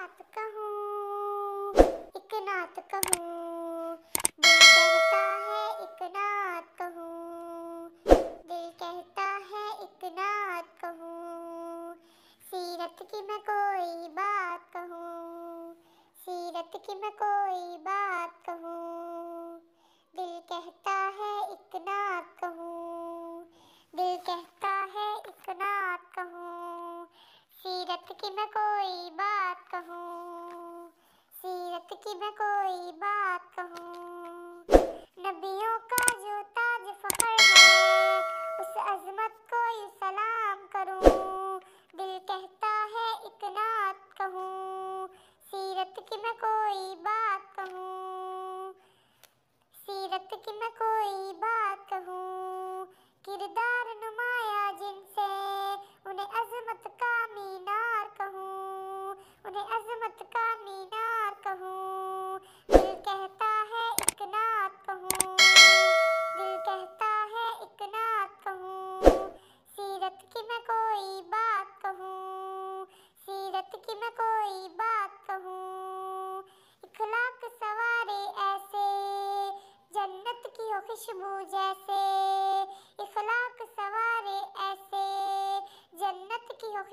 नात कहूँ एक नात कहूँ दिल कहता है एक नात कहूँ दिल कहता है एक नात कहूँ सीरत की मैं कोई बात कहूँ सीरत की मैं कोई बात कहूँ दिल कहता है एक नात कोई बात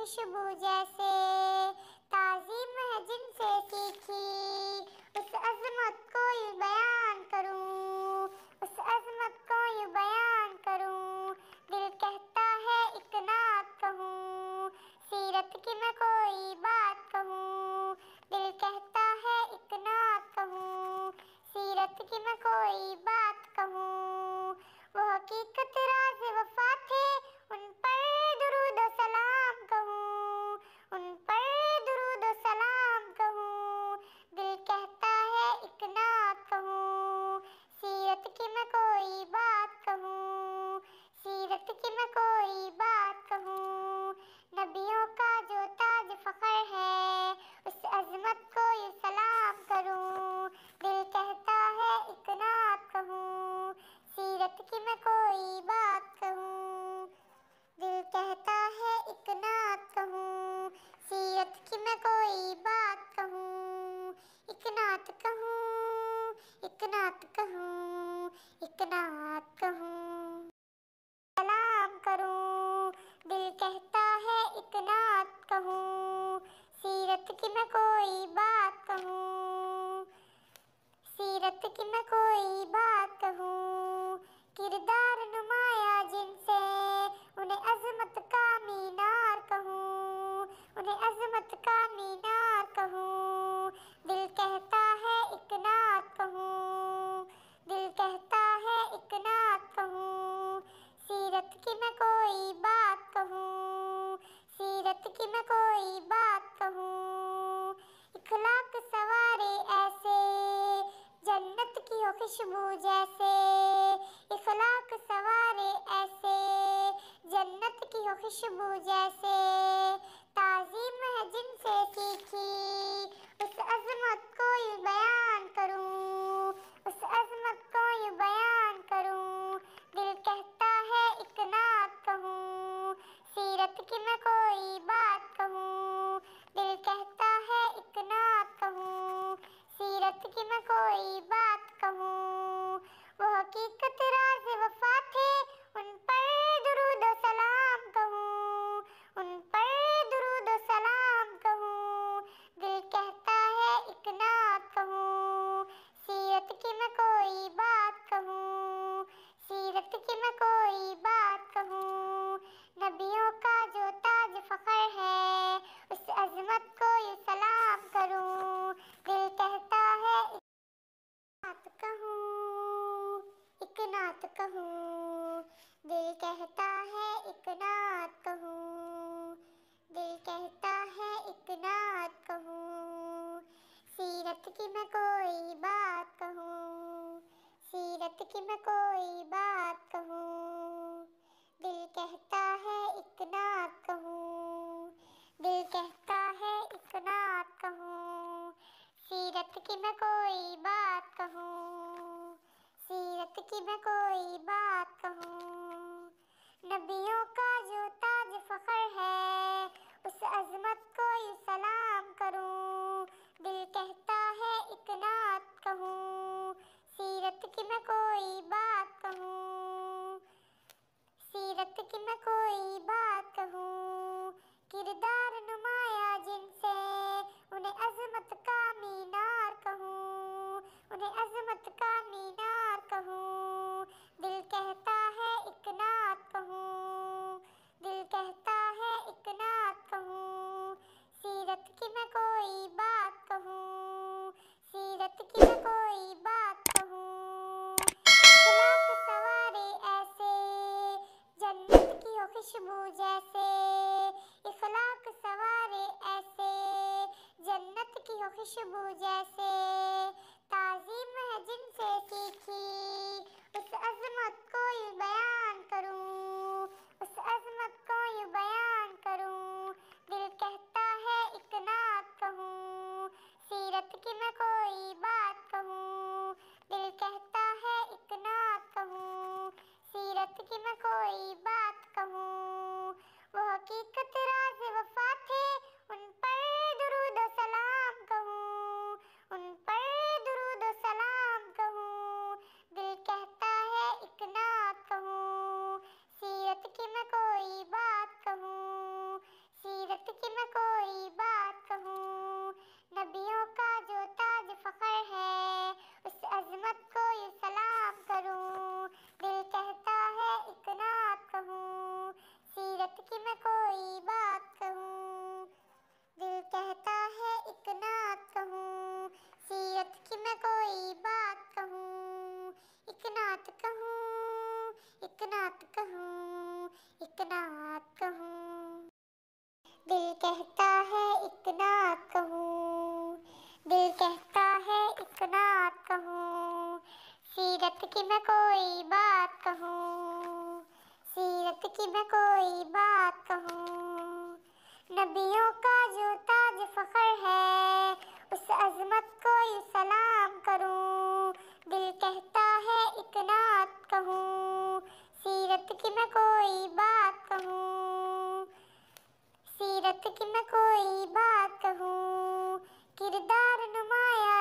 खुशबू जैसे ताजी महजिन से सीखी उस अजमत को ये बयान करूँ उस अजमत को ये बयान करूँ दिल कहता है इतना कहूँ सीरत की मैं कोई बात कहूँ दिल कहता है इतना कहूँ सीरत की मैं कोई किरदार नुमाया जिनसे उन्हें अजमत का मीनार कहूँ उन्हें अजमत का मीनार कहूँ खुशबू जैसे एक नात कहूँ दिल कहता है एक नात कहूँ दिल कहता है एक नात कहूँ सीरत की मैं कोई बात कहूँ सीरत की मैं कोई बात कहूँ दिल कहता है एक नात कहूँ दिल कहता है एक नात कहूँ सीरत की मैं कोई बात की मैं कोई बात कहूँ नबियों का जो ताज फखर है उस अजमत को ये सलाम करूँ दिल कहता है इतना कहूँ सीरत की मैं कोई खुशबू जैसे कहूँ एक नात कहूँ दिल कहता है एक नात कहूँ दिल कहता है एक नात कहूँ सीरत की मैं कोई बात कहूँ सीरत की मैं कोई बात कहूँ नबियों का जो ताज फखर है उस अजमत को यू सलाम करूँ दिल कहता है इतना कहूँ सीरत की मैं कोई बात कहूँ सीरत की मैं कोई बात कहूँ किरदार नुमाया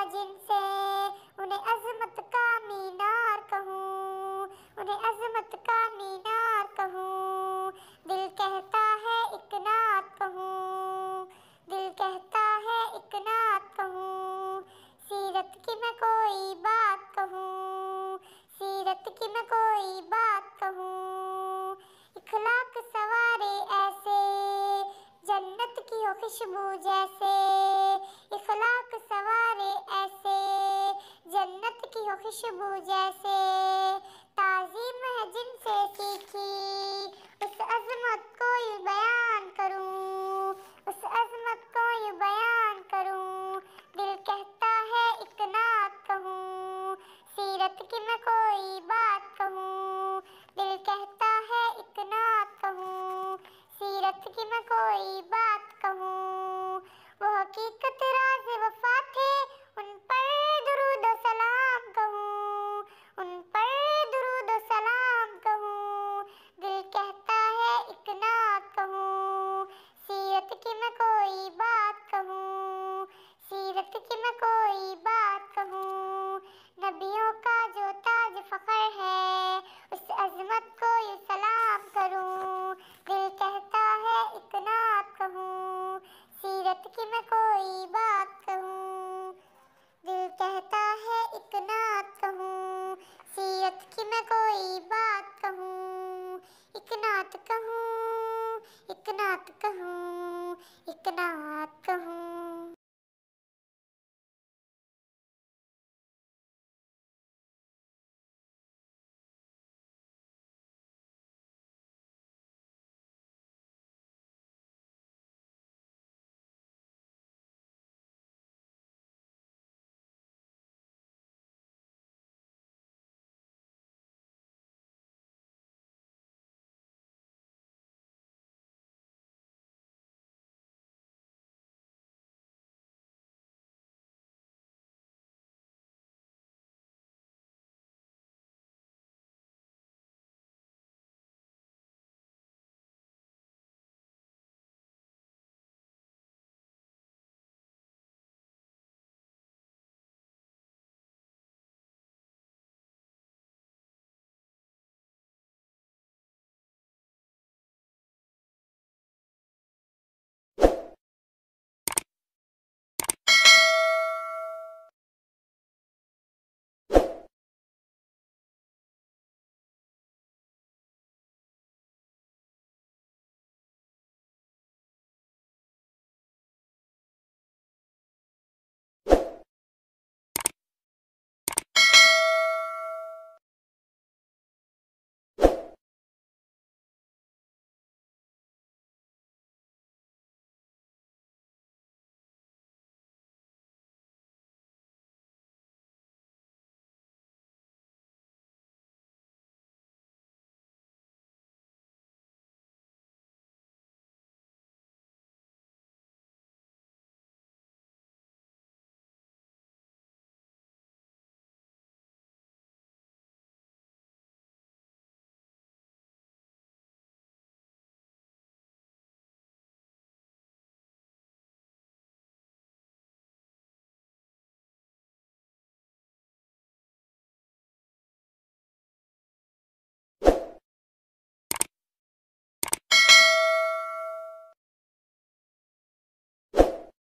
खुशबू जैसे इखलाक सवारे ऐसे जन्नत की हो खुशबू जैसे ताजीम है जिनसे सीखी उस अजमत को ये बयान करूँ उस अजमत को ये बयान करूँ